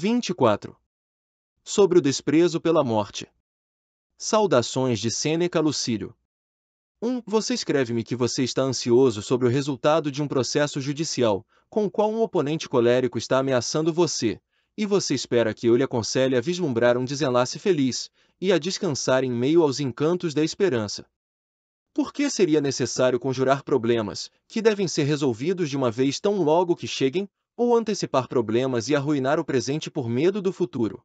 24. Sobre o desprezo pela morte. Saudações de Sêneca Lucílio. 1. Você escreve-me que você está ansioso sobre o resultado de um processo judicial, com o qual um oponente colérico está ameaçando você, e você espera que eu lhe aconselhe a vislumbrar um desenlace feliz e a descansar em meio aos encantos da esperança. Por que seria necessário conjurar problemas que devem ser resolvidos de uma vez tão logo que cheguem, ou antecipar problemas e arruinar o presente por medo do futuro.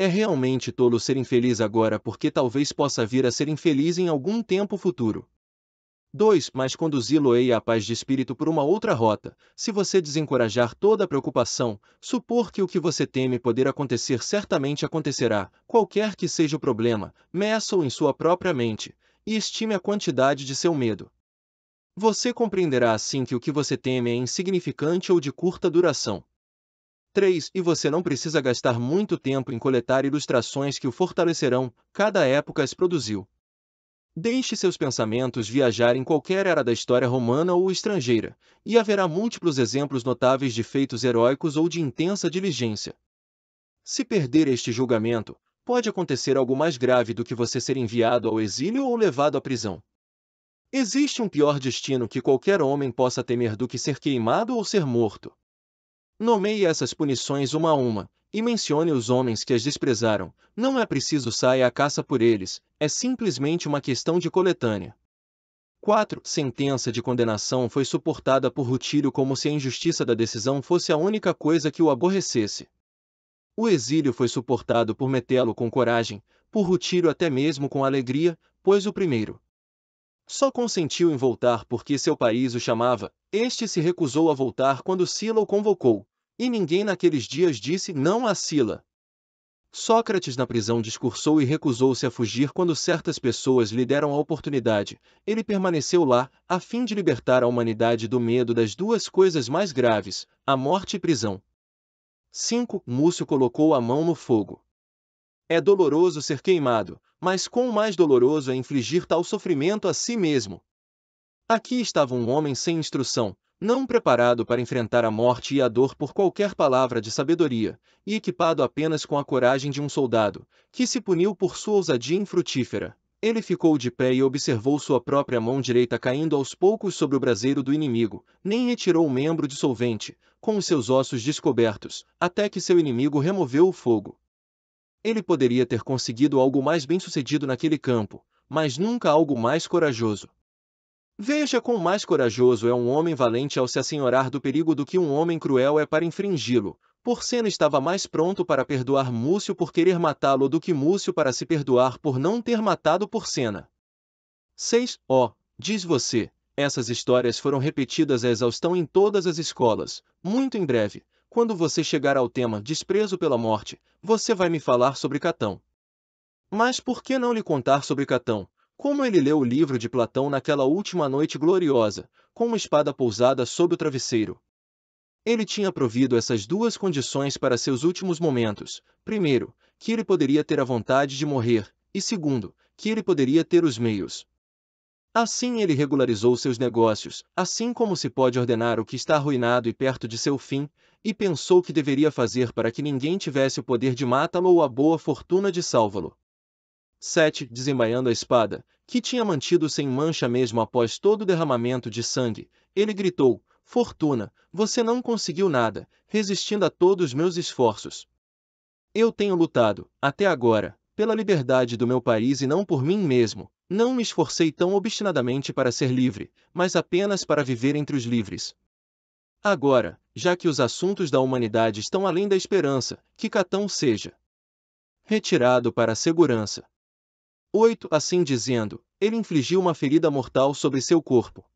É realmente tolo ser infeliz agora porque talvez possa vir a ser infeliz em algum tempo futuro. 2. Mas conduzi-lo-ei à paz de espírito por uma outra rota, se você desencorajar toda a preocupação, supor que o que você teme poder acontecer certamente acontecerá, qualquer que seja o problema, meça-o em sua própria mente, e estime a quantidade de seu medo. Você compreenderá assim que o que você teme é insignificante ou de curta duração. 3. E você não precisa gastar muito tempo em coletar ilustrações que o fortalecerão, cada época as produziu. Deixe seus pensamentos viajar em qualquer era da história romana ou estrangeira, e haverá múltiplos exemplos notáveis de feitos heróicos ou de intensa diligência. Se perder este julgamento, pode acontecer algo mais grave do que você ser enviado ao exílio ou levado à prisão. Existe um pior destino que qualquer homem possa temer do que ser queimado ou ser morto. Nomeie essas punições uma a uma, e mencione os homens que as desprezaram. Não é preciso sair à caça por eles, é simplesmente uma questão de coletânea. 4. Sentença de condenação foi suportada por Rutílio como se a injustiça da decisão fosse a única coisa que o aborrecesse. O exílio foi suportado por Metelo com coragem, por Rutílio até mesmo com alegria, pois o primeiro, só consentiu em voltar porque seu país o chamava, este se recusou a voltar quando Sila o convocou, e ninguém naqueles dias disse não a Sila. Sócrates na prisão discursou e recusou-se a fugir quando certas pessoas lhe deram a oportunidade. Ele permaneceu lá, a fim de libertar a humanidade do medo das duas coisas mais graves, a morte e prisão. 5. Múcio colocou a mão no fogo. É doloroso ser queimado, mas quão mais doloroso é infligir tal sofrimento a si mesmo. Aqui estava um homem sem instrução, não preparado para enfrentar a morte e a dor por qualquer palavra de sabedoria, e equipado apenas com a coragem de um soldado, que se puniu por sua ousadia infrutífera. Ele ficou de pé e observou sua própria mão direita caindo aos poucos sobre o braseiro do inimigo, nem retirou o membro dissolvente, com os seus ossos descobertos, até que seu inimigo removeu o fogo. Ele poderia ter conseguido algo mais bem-sucedido naquele campo, mas nunca algo mais corajoso. Veja quão mais corajoso é um homem valente ao se assenhorar do perigo do que um homem cruel é para infringi-lo. Porcena estava mais pronto para perdoar Múcio por querer matá-lo do que Múcio para se perdoar por não ter matado Porcena. 6. Ó, oh, diz você, essas histórias foram repetidas à exaustão em todas as escolas. Muito em breve, quando você chegar ao tema desprezo pela morte, você vai me falar sobre Catão. Mas por que não lhe contar sobre Catão? Como ele leu o livro de Platão naquela última noite gloriosa, com uma espada pousada sob o travesseiro. Ele tinha provido essas duas condições para seus últimos momentos. Primeiro, que ele poderia ter a vontade de morrer, e segundo, que ele poderia ter os meios. Assim ele regularizou seus negócios, assim como se pode ordenar o que está arruinado e perto de seu fim, e pensou que deveria fazer para que ninguém tivesse o poder de matá-lo ou a boa fortuna de salvá-lo. 7. Desembainhando a espada, que tinha mantido sem mancha mesmo após todo o derramamento de sangue, ele gritou, Fortuna, você não conseguiu nada, resistindo a todos os meus esforços. Eu tenho lutado, até agora, pela liberdade do meu país e não por mim mesmo, não me esforcei tão obstinadamente para ser livre, mas apenas para viver entre os livres. Agora, já que os assuntos da humanidade estão além da esperança, que Catão seja retirado para a segurança. 8. Assim dizendo, ele infligiu uma ferida mortal sobre seu corpo.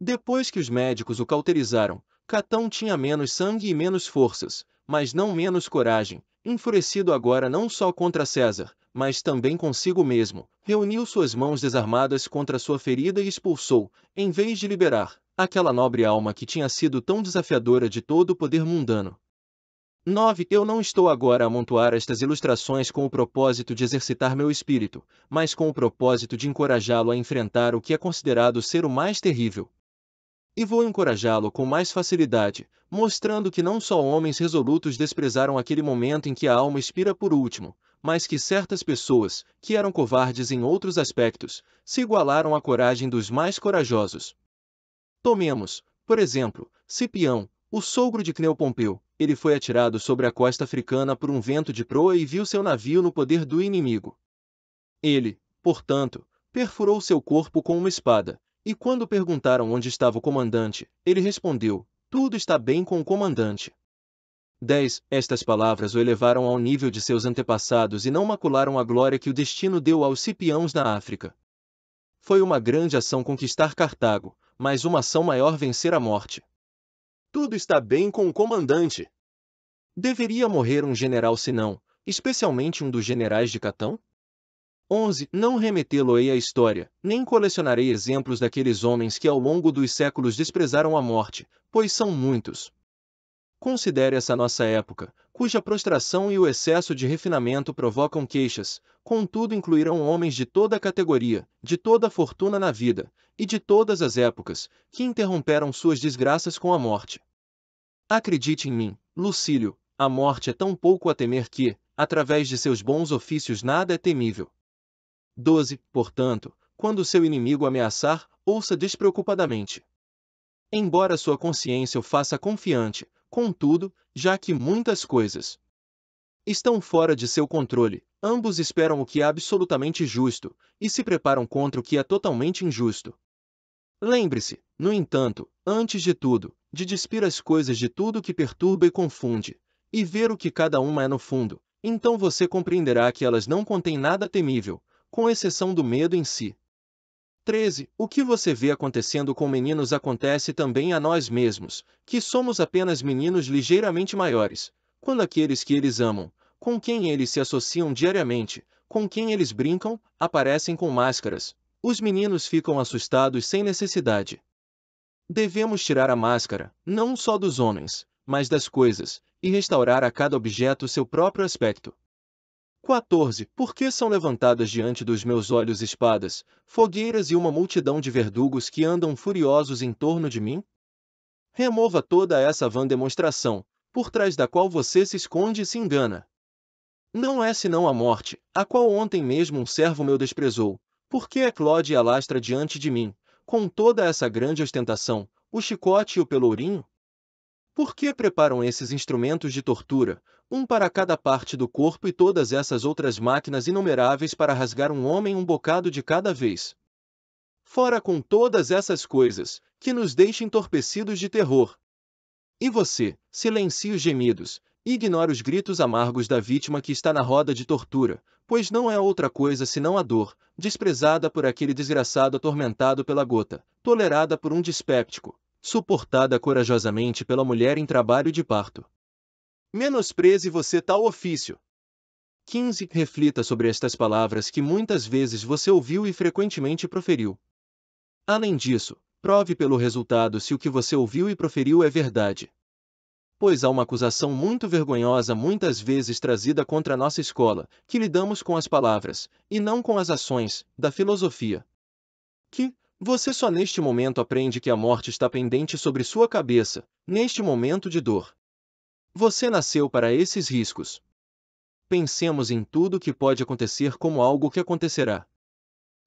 Depois que os médicos o cauterizaram, Catão tinha menos sangue e menos forças, mas não menos coragem, enfurecido agora não só contra César, mas também consigo mesmo, reuniu suas mãos desarmadas contra sua ferida e expulsou, em vez de liberar, aquela nobre alma que tinha sido tão desafiadora de todo o poder mundano. 9. Eu não estou agora a amontoar estas ilustrações com o propósito de exercitar meu espírito, mas com o propósito de encorajá-lo a enfrentar o que é considerado ser o mais terrível, e vou encorajá-lo com mais facilidade, mostrando que não só homens resolutos desprezaram aquele momento em que a alma expira por último, mas que certas pessoas, que eram covardes em outros aspectos, se igualaram à coragem dos mais corajosos. Tomemos, por exemplo, Cipião, o sogro de Cneu Pompeu. Ele foi atirado sobre a costa africana por um vento de proa e viu seu navio no poder do inimigo. Ele, portanto, perfurou seu corpo com uma espada, e quando perguntaram onde estava o comandante, ele respondeu: Tudo está bem com o comandante. 10. Estas palavras o elevaram ao nível de seus antepassados e não macularam a glória que o destino deu aos cipiãos na África. Foi uma grande ação conquistar Cartago, mas uma ação maior vencer a morte. Tudo está bem com o comandante. Deveria morrer um general senão, especialmente um dos generais de Catão? 11. Não remetê-lo-ei à história, nem colecionarei exemplos daqueles homens que ao longo dos séculos desprezaram a morte, pois são muitos. Considere essa nossa época, cuja prostração e o excesso de refinamento provocam queixas, contudo incluirão homens de toda a categoria, de toda a fortuna na vida, e de todas as épocas, que interromperam suas desgraças com a morte. Acredite em mim, Lucílio, a morte é tão pouco a temer que, através de seus bons ofícios nada é temível. 12. Portanto, quando seu inimigo ameaçar, ouça despreocupadamente. Embora sua consciência o faça confiante, contudo, já que muitas coisas estão fora de seu controle, ambos esperam o que é absolutamente justo e se preparam contra o que é totalmente injusto. Lembre-se, no entanto, antes de tudo, de despir as coisas de tudo que perturba e confunde, e ver o que cada uma é no fundo, então você compreenderá que elas não contêm nada temível, com exceção do medo em si. 13. O que você vê acontecendo com meninos acontece também a nós mesmos, que somos apenas meninos ligeiramente maiores, quando aqueles que eles amam, com quem eles se associam diariamente, com quem eles brincam, aparecem com máscaras. Os meninos ficam assustados sem necessidade. Devemos tirar a máscara, não só dos homens, mas das coisas, e restaurar a cada objeto seu próprio aspecto. 14. Por que são levantadas diante dos meus olhos espadas, fogueiras e uma multidão de verdugos que andam furiosos em torno de mim? Remova toda essa vã demonstração, por trás da qual você se esconde e se engana. Não é senão a morte, a qual ontem mesmo um servo meu desprezou, Por é eclode e alastra diante de mim, com toda essa grande ostentação, o chicote e o pelourinho, por que preparam esses instrumentos de tortura, um para cada parte do corpo e todas essas outras máquinas inumeráveis para rasgar um homem um bocado de cada vez? Fora com todas essas coisas, que nos deixam entorpecidos de terror. E você, silencia os gemidos, ignora os gritos amargos da vítima que está na roda de tortura, pois não é outra coisa senão a dor, desprezada por aquele desgraçado atormentado pela gota, tolerada por um dispéptico, suportada corajosamente pela mulher em trabalho de parto. Menospreze você tal ofício. 15. Reflita sobre estas palavras que muitas vezes você ouviu e frequentemente proferiu. Além disso, prove pelo resultado se o que você ouviu e proferiu é verdade. Pois há uma acusação muito vergonhosa muitas vezes trazida contra a nossa escola, que lidamos com as palavras, e não com as ações, da filosofia. Que, você só neste momento aprende que a morte está pendente sobre sua cabeça, neste momento de dor. Você nasceu para esses riscos. Pensemos em tudo o que pode acontecer como algo que acontecerá.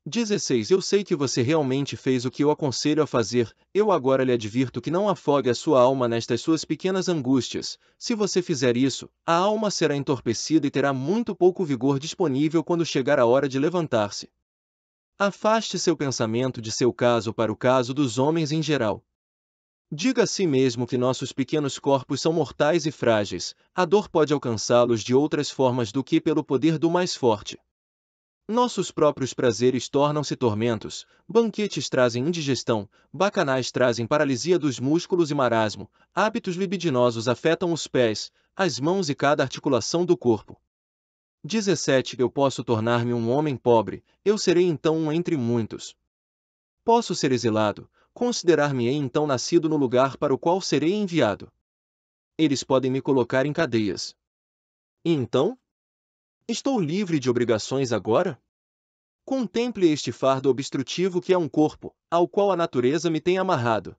16. Eu sei que você realmente fez o que eu aconselho a fazer, eu agora lhe advirto que não afogue a sua alma nestas suas pequenas angústias. Se você fizer isso, a alma será entorpecida e terá muito pouco vigor disponível quando chegar a hora de levantar-se. Afaste seu pensamento de seu caso para o caso dos homens em geral. Diga a si mesmo que nossos pequenos corpos são mortais e frágeis, a dor pode alcançá-los de outras formas do que pelo poder do mais forte. Nossos próprios prazeres tornam-se tormentos, banquetes trazem indigestão, bacanais trazem paralisia dos músculos e marasmo, hábitos libidinosos afetam os pés, as mãos e cada articulação do corpo. 17 Eu posso tornar-me um homem pobre, eu serei então um entre muitos. Posso ser exilado, considerar-me-ei então nascido no lugar para o qual serei enviado. Eles podem me colocar em cadeias. E então? Estou livre de obrigações agora? Contemple este fardo obstrutivo que é um corpo, ao qual a natureza me tem amarrado.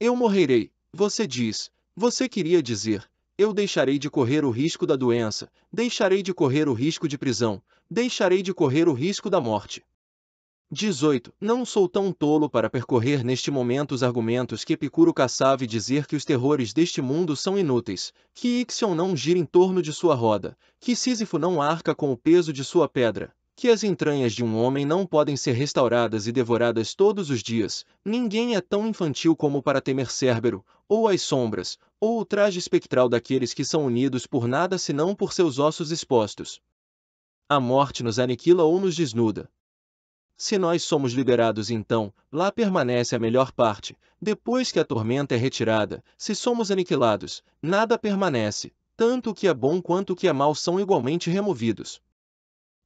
Eu morrerei, você diz, você queria dizer, eu deixarei de correr o risco da doença, deixarei de correr o risco de prisão, deixarei de correr o risco da morte. 18. Não sou tão tolo para percorrer neste momento os argumentos que Epicuro caçava e dizer que os terrores deste mundo são inúteis, que Ixion não gira em torno de sua roda, que Sísifo não arca com o peso de sua pedra, que as entranhas de um homem não podem ser restauradas e devoradas todos os dias, ninguém é tão infantil como para temer Cérbero, ou as sombras, ou o traje espectral daqueles que são unidos por nada senão por seus ossos expostos. A morte nos aniquila ou nos desnuda. Se nós somos liberados então, lá permanece a melhor parte, depois que a tormenta é retirada, se somos aniquilados, nada permanece, tanto o que é bom quanto o que é mal são igualmente removidos.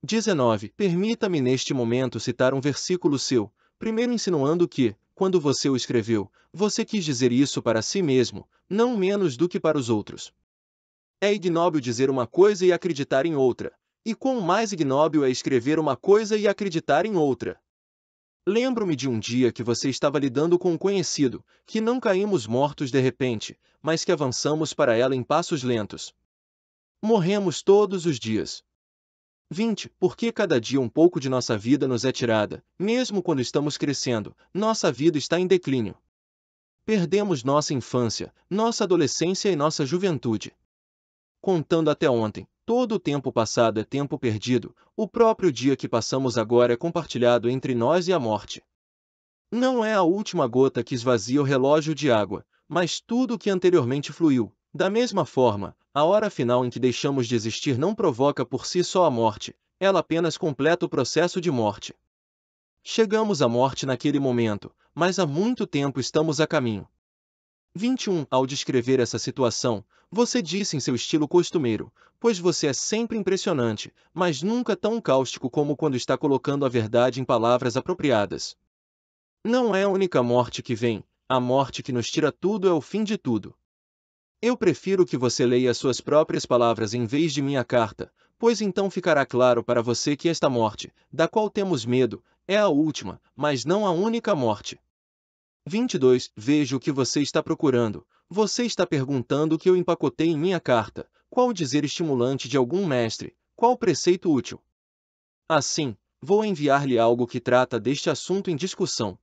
19. Permita-me neste momento citar um versículo seu, primeiro insinuando que, quando você o escreveu, você quis dizer isso para si mesmo, não menos do que para os outros. É ignóbil dizer uma coisa e acreditar em outra, e quão mais ignóbil é escrever uma coisa e acreditar em outra. Lembro-me de um dia que você estava lidando com um conhecido, que não caímos mortos de repente, mas que avançamos para ela em passos lentos. Morremos todos os dias. 20. Porque cada dia um pouco de nossa vida nos é tirada, mesmo quando estamos crescendo, nossa vida está em declínio. Perdemos nossa infância, nossa adolescência e nossa juventude. Contando até ontem, todo o tempo passado é tempo perdido, o próprio dia que passamos agora é compartilhado entre nós e a morte. Não é a última gota que esvazia o relógio de água, mas tudo o que anteriormente fluiu. Da mesma forma, a hora final em que deixamos de existir não provoca por si só a morte, ela apenas completa o processo de morte. Chegamos à morte naquele momento, mas há muito tempo estamos a caminho. 21. Ao descrever essa situação, você disse em seu estilo costumeiro, pois você é sempre impressionante, mas nunca tão cáustico como quando está colocando a verdade em palavras apropriadas. Não é a única morte que vem, a morte que nos tira tudo é o fim de tudo. Eu prefiro que você leia suas próprias palavras em vez de minha carta, pois então ficará claro para você que esta morte, da qual temos medo, é a última, mas não a única morte. 22. Vejo o que você está procurando. Você está perguntando o que eu empacotei em minha carta, qual dizer estimulante de algum mestre, qual preceito útil. Assim, vou enviar-lhe algo que trata deste assunto em discussão.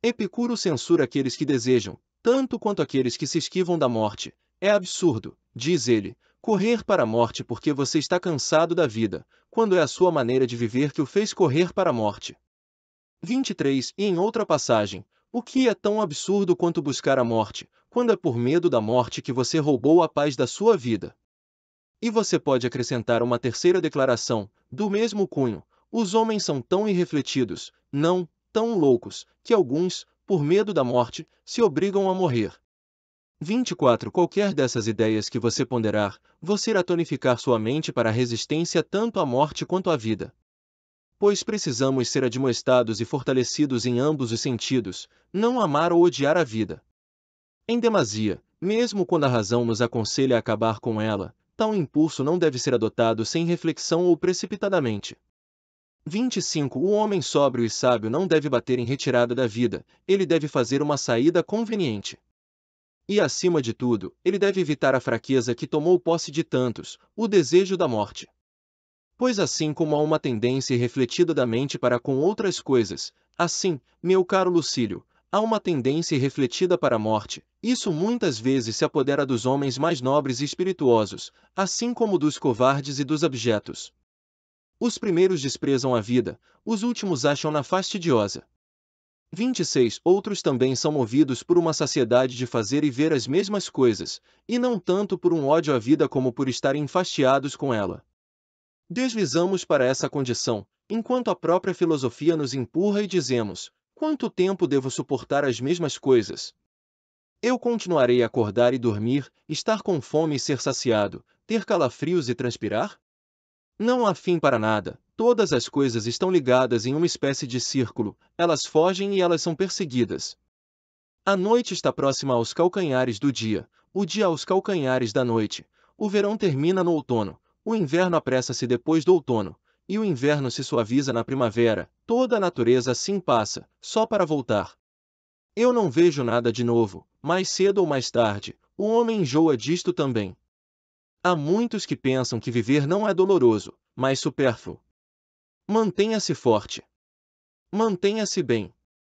Epicuro censura aqueles que desejam, tanto quanto aqueles que se esquivam da morte. É absurdo, diz ele, correr para a morte porque você está cansado da vida, quando é a sua maneira de viver que o fez correr para a morte. 23. E em outra passagem, o que é tão absurdo quanto buscar a morte, quando é por medo da morte que você roubou a paz da sua vida? E você pode acrescentar uma terceira declaração, do mesmo cunho: os homens são tão irrefletidos, não, tão loucos, que alguns, por medo da morte, se obrigam a morrer. 24. Qualquer dessas ideias que você ponderar, você irá tonificar sua mente para a resistência tanto à morte quanto à vida. Pois precisamos ser admoestados e fortalecidos em ambos os sentidos, não amar ou odiar a vida. Em demasia, mesmo quando a razão nos aconselha a acabar com ela, tal impulso não deve ser adotado sem reflexão ou precipitadamente. 25. O homem sóbrio e sábio não deve bater em retirada da vida, ele deve fazer uma saída conveniente. E acima de tudo, ele deve evitar a fraqueza que tomou posse de tantos, o desejo da morte. Pois assim como há uma tendência refletida da mente para com outras coisas, assim, meu caro Lucílio, há uma tendência refletida para a morte, isso muitas vezes se apodera dos homens mais nobres e espirituosos, assim como dos covardes e dos abjetos. Os primeiros desprezam a vida, os últimos acham-na fastidiosa. 26. Outros também são movidos por uma saciedade de fazer e ver as mesmas coisas, e não tanto por um ódio à vida como por estarem enfastiados com ela. Deslizamos para essa condição, enquanto a própria filosofia nos empurra e dizemos: quanto tempo devo suportar as mesmas coisas? Eu continuarei a acordar e dormir, estar com fome e ser saciado, ter calafrios e transpirar? Não há fim para nada. Todas as coisas estão ligadas em uma espécie de círculo, elas fogem e elas são perseguidas. A noite está próxima aos calcanhares do dia, o dia aos calcanhares da noite. O verão termina no outono, o inverno apressa-se depois do outono, e o inverno se suaviza na primavera. Toda a natureza assim passa, só para voltar. Eu não vejo nada de novo, mais cedo ou mais tarde, o homem enjoa disto também. Há muitos que pensam que viver não é doloroso, mas supérfluo. Mantenha-se forte. Mantenha-se bem.